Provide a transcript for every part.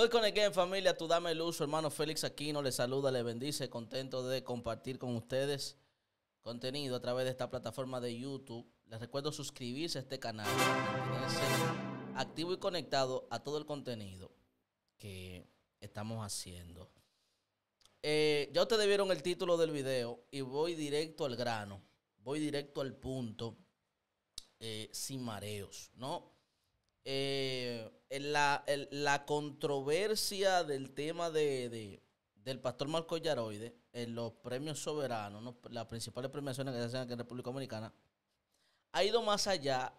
Welcome again, familia. Tú dame luz. Su hermano Félix Aquino le saluda, le bendice. Contento de compartir con ustedes contenido a través de esta plataforma de YouTube. Les recuerdo suscribirse a este canal. activo y conectado a todo el contenido que estamos haciendo. Eh, ya ustedes vieron el título del video y voy directo al grano. Voy directo al punto. Eh, sin mareos, ¿no? Eh, la, la, controversia del tema de, del pastor Marco Yaroide en los premios soberanos, las principales premiaciones que se hacen aquí en República Dominicana, ha ido más allá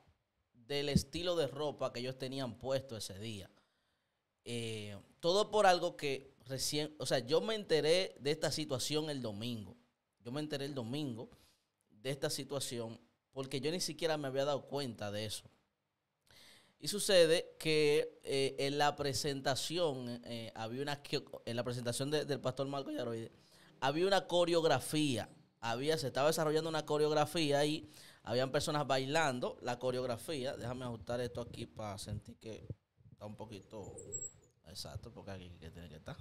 del estilo de ropa que ellos tenían puesto ese día. Eh, todo por algo que recién, o sea, yo me enteré de esta situación el domingo. Yo me enteré el domingo de esta situación porque yo ni siquiera me había dado cuenta de eso. Y sucede eh, eh, que en la presentación, había una, en la presentación del pastor Marco Yaroide, había una coreografía. Había, se estaba desarrollando una coreografía y habían personas bailando la coreografía. Déjame ajustar esto aquí para sentir que está un poquito exacto, porque aquí tiene que estar.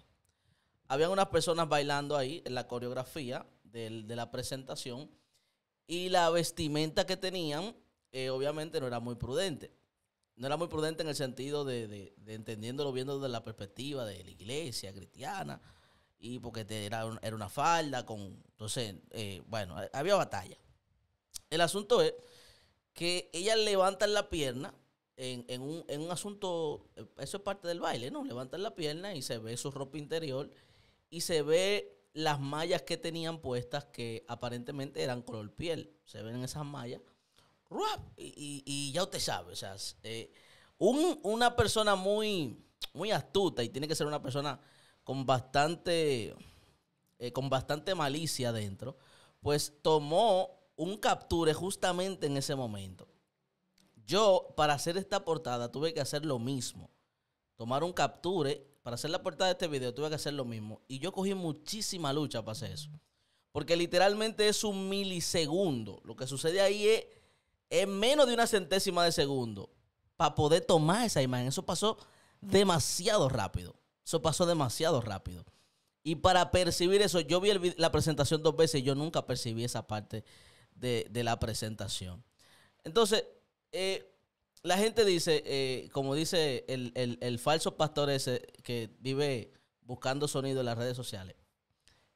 Habían unas personas bailando ahí en la coreografía de la presentación y la vestimenta que tenían, eh, obviamente, no era muy prudente no era muy prudente en el sentido de, de, entendiéndolo viendo desde la perspectiva de la iglesia cristiana y porque era, una falda con... Entonces, eh, bueno, había batalla. El asunto es que ella levanta la pierna en, un, en un asunto, eh, eso es parte del baile, ¿no? Levantan la pierna y se ve su ropa interior y se ve las mallas que tenían puestas que aparentemente eran color piel. Se ven esas mallas y, ya usted sabe, o sea, eh, un, una persona muy, muy astuta y tiene que ser una persona con bastante, eh, con bastante malicia Adentro, pues tomó un capture justamente en ese momento. Yo, para hacer esta portada, tuve que hacer lo mismo. Tomar un capture, para hacer la portada de este video, tuve que hacer lo mismo. Y yo cogí muchísima lucha para hacer eso. Porque literalmente es un milisegundo. Lo que sucede ahí es en menos de una centésima de segundo para poder tomar esa imagen. Eso pasó demasiado rápido. Eso pasó demasiado rápido. Y para percibir eso, yo vi la presentación dos veces y yo nunca percibí esa parte de, la presentación. Entonces, eh, la gente dice, eh, como dice el, falso pastor ese que vive buscando sonido en las redes sociales,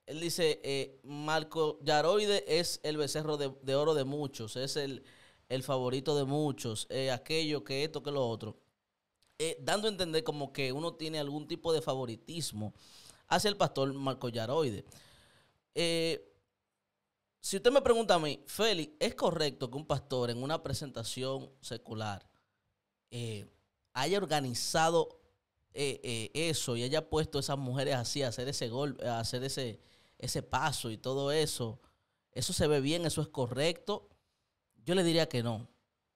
él dice, eh, Marco Yaroide es el becerro de, de oro de muchos, es el, el favorito de muchos, eh, aquello, que esto, que lo otro, eh, dando a entender como que uno tiene algún tipo de favoritismo hacia el pastor Marco Yaroide. Eh, si usted me pregunta a mí, Félix, ¿es correcto que un pastor en una presentación secular haya organizado eso y haya puesto a esas mujeres así a hacer ese golpe, a hacer ese, ese paso y todo eso? Eso se ve bien, eso es correcto. Yo le diría que no.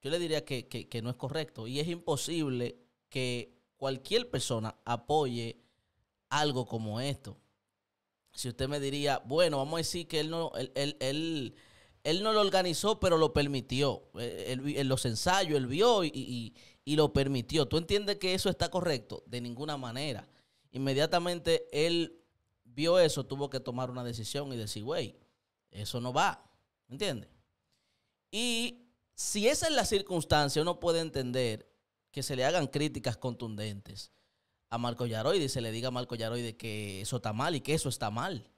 Yo le diría que, no es correcto. Y es imposible que cualquier persona apoye algo como esto. Si usted me diría, bueno, vamos a decir que él no, él, él, él, no lo organizó, pero lo permitió. Eh, en los ensayos, él vio y, y lo permitió. ¿Tú entiendes que eso está correcto? De ninguna manera. Inmediatamente él vio eso, tuvo que tomar una decisión y decir, güey, eso no va. ¿Me entiendes? Y si esa es la circunstancia, uno puede entender que se le hagan críticas contundentes a Marco Yaroide y se le diga a Marco Yaroide que eso está mal y que eso está mal.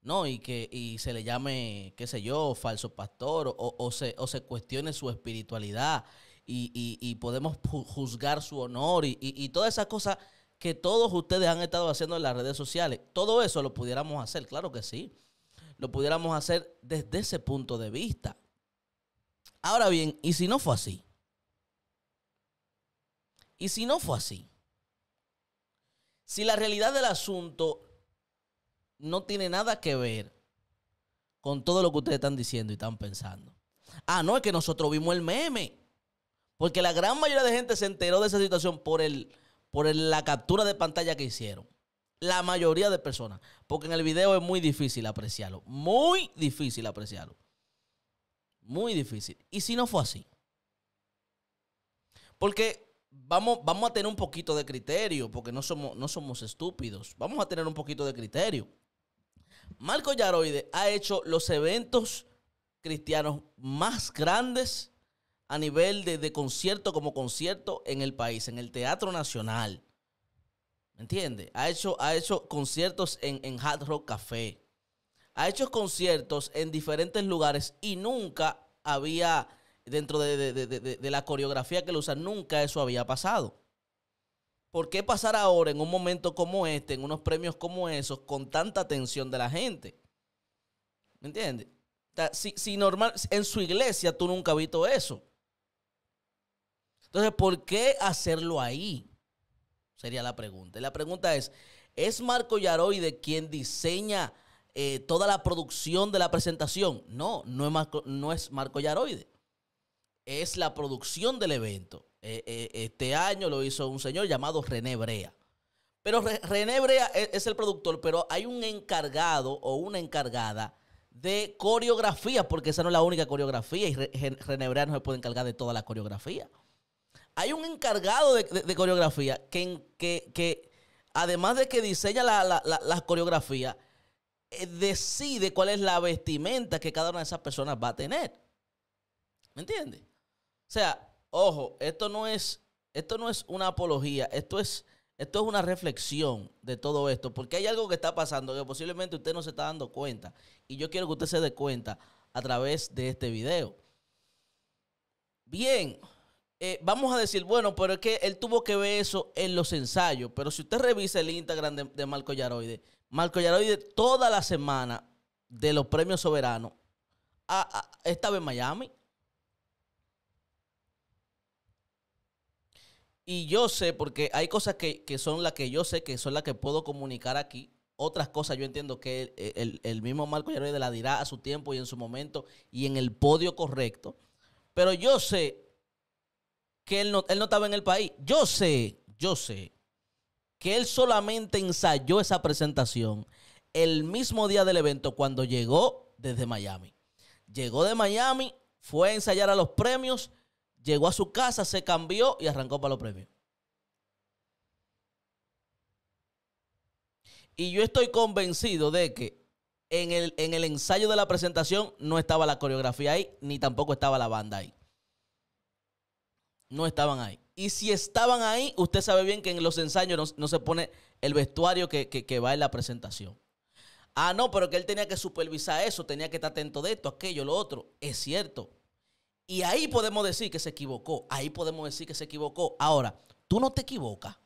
¿no? Y que se le llame, qué sé yo, falso pastor, o, o, se, o se, cuestione su espiritualidad y, podemos juzgar su honor y, y, todas esas cosas que todos ustedes han estado haciendo en las redes sociales. Todo eso lo pudiéramos hacer, claro que sí. Lo pudiéramos hacer desde ese punto de vista. Ahora bien, ¿y si no fue así? ¿Y si no fue así? Si la realidad del asunto no tiene nada que ver con todo lo que ustedes están diciendo y están pensando. Ah, no, es que nosotros vimos el meme. Porque la gran mayoría de gente se enteró de esa situación por, el, por la captura de pantalla que hicieron. La mayoría de personas. Porque en el video es muy difícil apreciarlo. Muy difícil apreciarlo. Muy difícil. ¿Y si no fue así? Porque vamos, vamos a tener un poquito de criterio, porque no somos, no somos estúpidos. Vamos a tener un poquito de criterio. Marco Yaroide ha hecho los eventos cristianos más grandes a nivel de, concierto como concierto en el país, en el Teatro Nacional. ¿Me entiendes? Ha hecho, ha hecho conciertos en, en Hard Rock Café ha hecho conciertos en diferentes lugares y nunca había, dentro de, la coreografía que lo usan, nunca eso había pasado. ¿Por qué pasar ahora en un momento como este, en unos premios como esos, con tanta atención de la gente? ¿Me entiendes? si, normal, en su iglesia tú nunca has visto eso. Entonces, ¿por qué hacerlo ahí? Sería la pregunta. Y la pregunta es, ¿es Marco Yaroide quien diseña eh, toda la producción de la presentación. No, no es Marco, no es Marco Yaroide. Es la producción del evento. Eh, eh, este año lo hizo un señor llamado René Brea. Pero René Brea e, es, el productor, pero hay un encargado o una encargada de coreografía, porque esa no es la única coreografía y René Brea no se puede encargar de toda la coreografía. Hay un encargado de, coreografía que, que, además de que diseña las coreografías... Eh, decide cuál es la vestimenta que cada una de esas personas va a tener. ¿Me entiendes? O sea, ojo, esto no es, esto no es una apología, esto es, esto es una reflexión de todo esto, porque hay algo que está pasando que posiblemente usted no se está dando cuenta. Y yo quiero que usted se dé cuenta a través de este video. Bien, eh, vamos a decir, bueno, pero es que él tuvo que ver eso en los ensayos. Pero si usted revisa el Instagram de, de Marco Yaroide, Marco de toda la semana de los premios soberanos a, estaba en Miami. Y yo sé, porque hay cosas que, son las que yo sé, que son las que puedo comunicar aquí. Otras cosas yo entiendo que el, mismo Marco Yaroide la dirá a su tiempo y en su momento y en el podio correcto. Pero yo sé que él no, él no estaba en el país. Yo sé, yo sé que él solamente ensayó esa presentación el mismo día del evento cuando llegó desde Miami. Llegó de Miami, fue a ensayar a los premios, llegó a su casa, se cambió y arrancó para los premios. Y yo estoy convencido de que en el, en el ensayo de la presentación no estaba la coreografía ahí, ni tampoco estaba la banda ahí. No estaban ahí. Y si estaban ahí, usted sabe bien que en los ensayos no, se pone el vestuario que, va en la presentación. Ah, no, pero que él tenía que supervisar eso, tenía que estar atento de esto, aquello, lo otro. Es cierto. Y ahí podemos decir que se equivocó. Ahí podemos decir que se equivocó. Ahora, tú no te equivocas.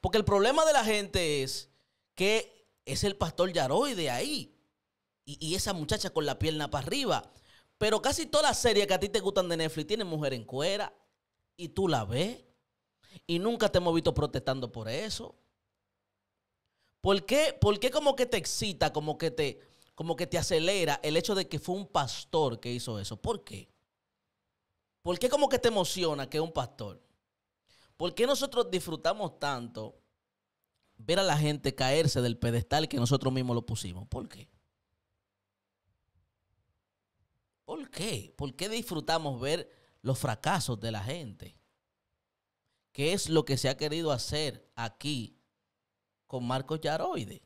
Porque el problema de la gente es que es el pastor Yaroy de ahí. Y, y esa muchacha con la pierna para arriba. Pero casi todas las series que a ti te gustan de Netflix tienen mujer en cuera y tú la ves y nunca te hemos visto protestando por eso. ¿Por qué, como que te excita, como que te, como que te acelera el hecho de que fue un pastor que hizo eso? ¿Por qué? ¿Por qué como que te emociona que es un pastor? ¿Por qué nosotros disfrutamos tanto ver a la gente caerse del pedestal que nosotros mismos lo pusimos? ¿Por qué? ¿Por qué? ¿Por qué disfrutamos ver los fracasos de la gente. ¿Qué es lo que se ha querido hacer aquí con Marcos Yaroide?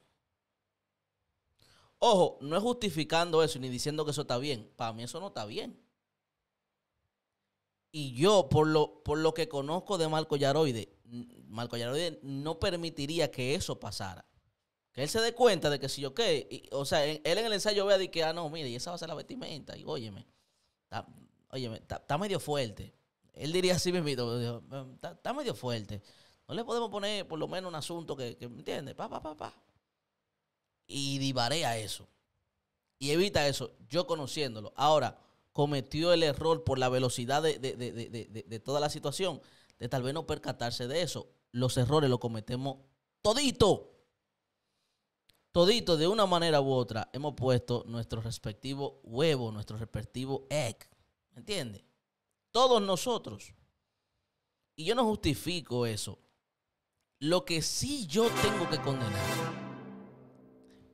Ojo, no es justificando eso ni diciendo que eso está bien. Para mí eso no está bien. Y yo, por lo, por lo que conozco de Marco Yaroide, Marco Yaroide no permitiría que eso pasara. Que él se dé cuenta de que si yo qué, o sea, él en el ensayo vea de que, ah, no, mire, y esa va a ser la vestimenta, y óyeme, oye, está medio fuerte. Él diría así mismo, está em, medio fuerte. No le podemos poner por lo menos un asunto que, ¿me entiendes? Pa, pa, pa, Y divarea eso. Y evita eso, yo conociéndolo. Ahora, cometió el error por la velocidad de, de toda la situación, de tal vez no percatarse de eso. Los errores los cometemos todito. Todito, de una manera u otra, hemos puesto nuestro respectivo huevo, nuestro respectivo egg ¿Entiendes? Todos nosotros. Y yo no justifico eso. Lo que sí yo tengo que condenar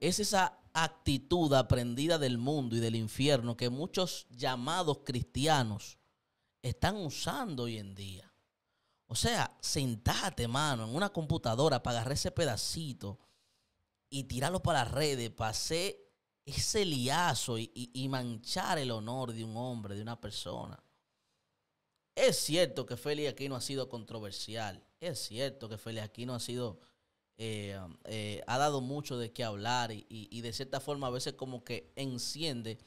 es esa actitud aprendida del mundo y del infierno que muchos llamados cristianos están usando hoy en día. O sea, sentate, mano, en una computadora para agarrar ese pedacito y tirarlo para las redes, para ese liazo y, manchar el honor de un hombre, de una persona. Es cierto que Félix Aquino ha sido controversial. Es cierto que Félix Aquino ha sido. Eh, eh, ha dado mucho de qué hablar y, de cierta forma a veces como que enciende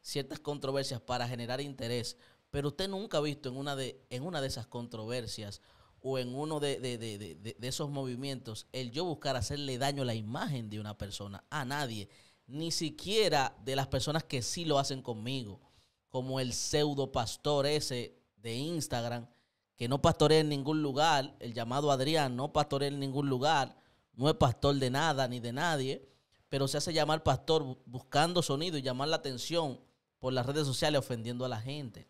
ciertas controversias para generar interés. Pero usted nunca ha visto en una de, en una de esas controversias o en uno de esos movimientos el yo buscar hacerle daño a la imagen de una persona, a nadie ni siquiera de las personas que sí lo hacen conmigo, como el pseudo pastor ese de Instagram, que no pastorea en ningún lugar, el llamado Adrián no pastorea en ningún lugar, no es pastor de nada ni de nadie, pero se hace llamar pastor buscando sonido y llamar la atención por las redes sociales ofendiendo a la gente.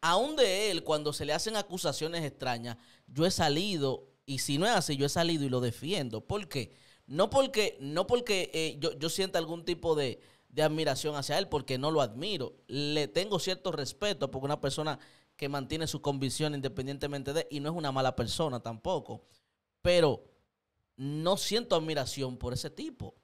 Aún de él, cuando se le hacen acusaciones extrañas, yo he salido, y si no es así, yo he salido y lo defiendo. ¿Por qué? No porque, no porque eh, yo, yo, sienta algún tipo de, admiración hacia él, porque no lo admiro. Le tengo cierto respeto porque una persona que mantiene su convicción independientemente de, y no es una mala persona tampoco. Pero no siento admiración por ese tipo.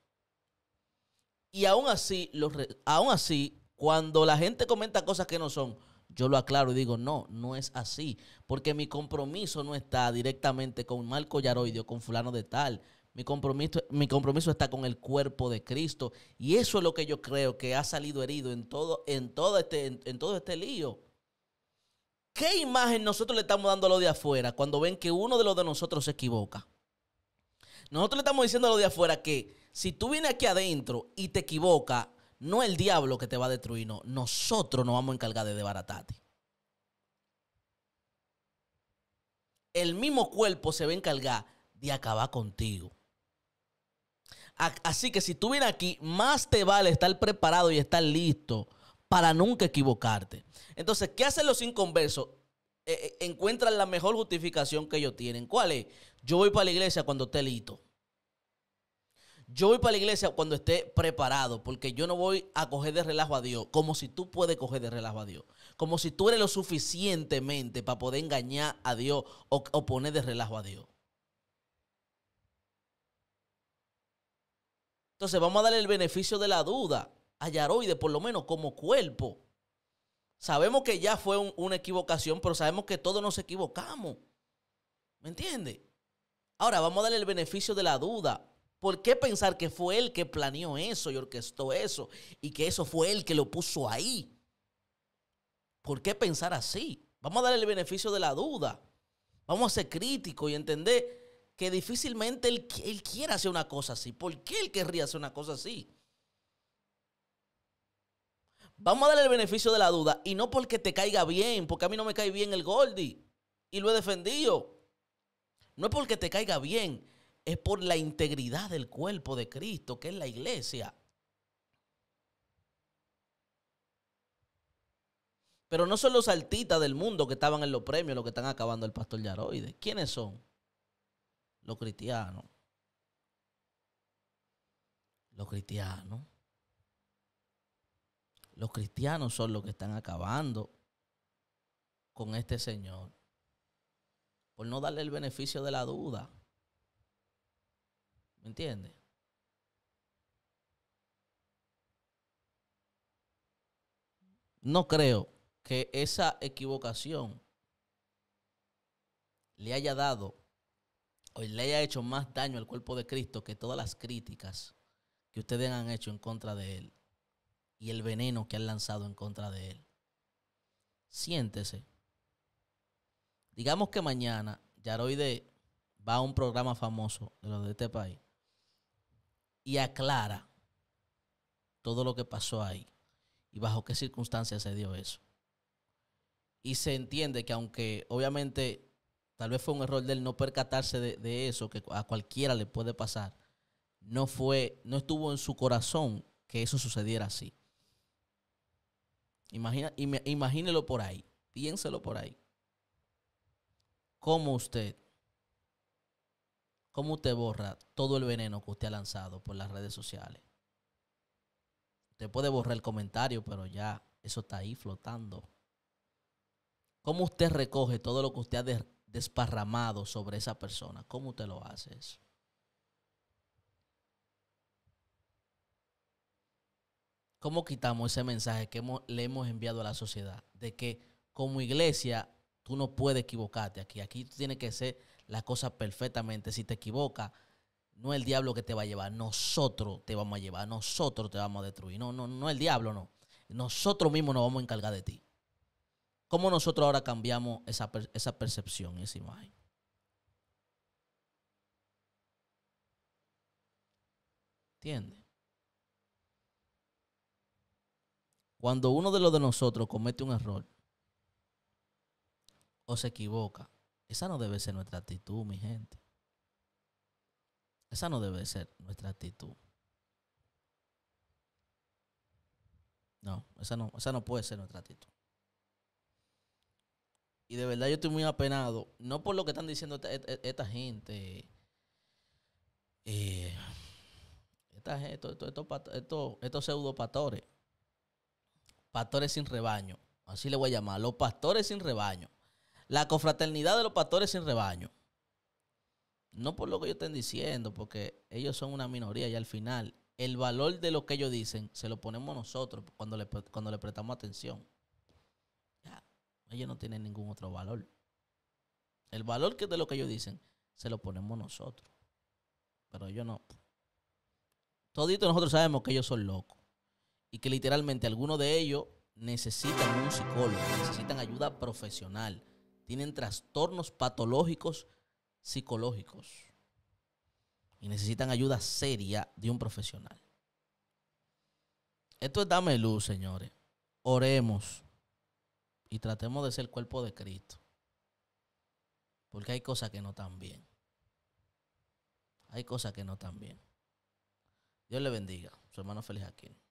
Y aún así, los, así, cuando la gente comenta cosas que no son, yo lo aclaro y digo, no, no es así, porque mi compromiso no está directamente con Marco o con fulano de tal, mi compromiso, mi compromiso está con el cuerpo de Cristo. Y eso es lo que yo creo que ha salido herido en todo, en todo, este, en, todo este lío. ¿Qué imagen nosotros le estamos dando a los de afuera cuando ven que uno de los de nosotros se equivoca? Nosotros le estamos diciendo a los de afuera que si tú vienes aquí adentro y te equivocas, no el diablo que te va a destruir, no. Nosotros nos vamos a encargar de desbaratarte. El mismo cuerpo se va a encargar de acabar contigo. Así que si tú vienes aquí, más te vale estar preparado y estar listo para nunca equivocarte. Entonces, ¿qué hacen los inconversos? Eh, eh, encuentran la mejor justificación que ellos tienen. ¿Cuál es? Yo voy para la iglesia cuando esté listo. Yo voy para la iglesia cuando esté preparado, porque yo no voy a coger de relajo a Dios, como si tú puedes coger de relajo a Dios, como si tú eres lo suficientemente para poder engañar a Dios o, o poner de relajo a Dios. Entonces vamos a darle el beneficio de la duda a Yaroide, por lo menos como cuerpo. Sabemos que ya fue una equivocación, pero sabemos que todos nos equivocamos. ¿Me entiende? Ahora vamos a darle el beneficio de la duda. ¿Por qué pensar que fue él que planeó eso y orquestó eso y que eso fue él que lo puso ahí? ¿Por qué pensar así? Vamos a darle el beneficio de la duda. Vamos a ser críticos y entender que difícilmente él, él quiera hacer una cosa así. ¿Por qué él querría hacer una cosa así? Vamos a darle el beneficio de la duda y no porque te caiga bien, porque a mí no me cae bien el Goldie y lo he defendido. No es porque te caiga bien, es por la integridad del cuerpo de Cristo, que es la iglesia. Pero no son los altitas del mundo que estaban en los premios los que están acabando el pastor Yaroide. ¿Quiénes son? los cristianos, los cristianos, los cristianos son los que están acabando con este Señor por no darle el beneficio de la duda. ¿Me entiendes? No creo que esa equivocación le haya dado Hoy le ha hecho más daño al cuerpo de Cristo que todas las críticas que ustedes han hecho en contra de él y el veneno que han lanzado en contra de él. Siéntese. Digamos que mañana Yaroide va a un programa famoso de los de este país y aclara todo lo que pasó ahí y bajo qué circunstancias se dio eso. Y se entiende que aunque obviamente Tal vez fue un error de él no percatarse de, eso, que a cualquiera le puede pasar. No fue, no estuvo en su corazón que eso sucediera así. Imagina, imagínelo por ahí, piénselo por ahí. ¿Cómo usted, cómo usted borra todo el veneno que usted ha lanzado por las redes sociales? Usted puede borrar el comentario, pero ya eso está ahí flotando. ¿Cómo usted recoge todo lo que usted ha desparramado sobre esa persona. ¿Cómo te lo haces? ¿Cómo quitamos ese mensaje que le hemos enviado a la sociedad de que como iglesia tú no puedes equivocarte aquí? Aquí tiene que ser la cosa perfectamente. Si te equivocas, no es el diablo que te va a llevar, nosotros te vamos a llevar, nosotros te vamos a destruir. No, no, no el diablo, no. Nosotros mismos nos vamos a encargar de ti. ¿Cómo nosotros ahora cambiamos esa, percepción, esa imagen? ¿Entiendes? Cuando uno de los de nosotros comete un error o se equivoca, esa no debe ser nuestra actitud, mi gente. Esa no debe ser nuestra actitud. No, esa no, esa no puede ser nuestra actitud. Y de verdad yo estoy muy apenado, no por lo que están diciendo esta, gente. estos pseudo pastores. Pastores sin rebaño. Así le voy a llamar. Los pastores sin rebaño. La confraternidad de los pastores sin rebaño. No por lo que ellos estén diciendo, porque ellos son una minoría y al final el valor de lo que ellos dicen se lo ponemos nosotros cuando le, cuando le prestamos atención. Ellos no tienen ningún otro valor. El valor que de lo que ellos dicen se lo ponemos nosotros. Pero ellos no. Todito nosotros sabemos que ellos son locos. Y que literalmente algunos de ellos necesitan un psicólogo, necesitan ayuda profesional. Tienen trastornos patológicos psicológicos. Y necesitan ayuda seria de un profesional. Esto es dame luz, señores. Oremos y tratemos de ser el cuerpo de Cristo. Porque hay cosas que no están bien. Hay cosas que no están bien. Dios le bendiga. Su hermano Feliz Aquino.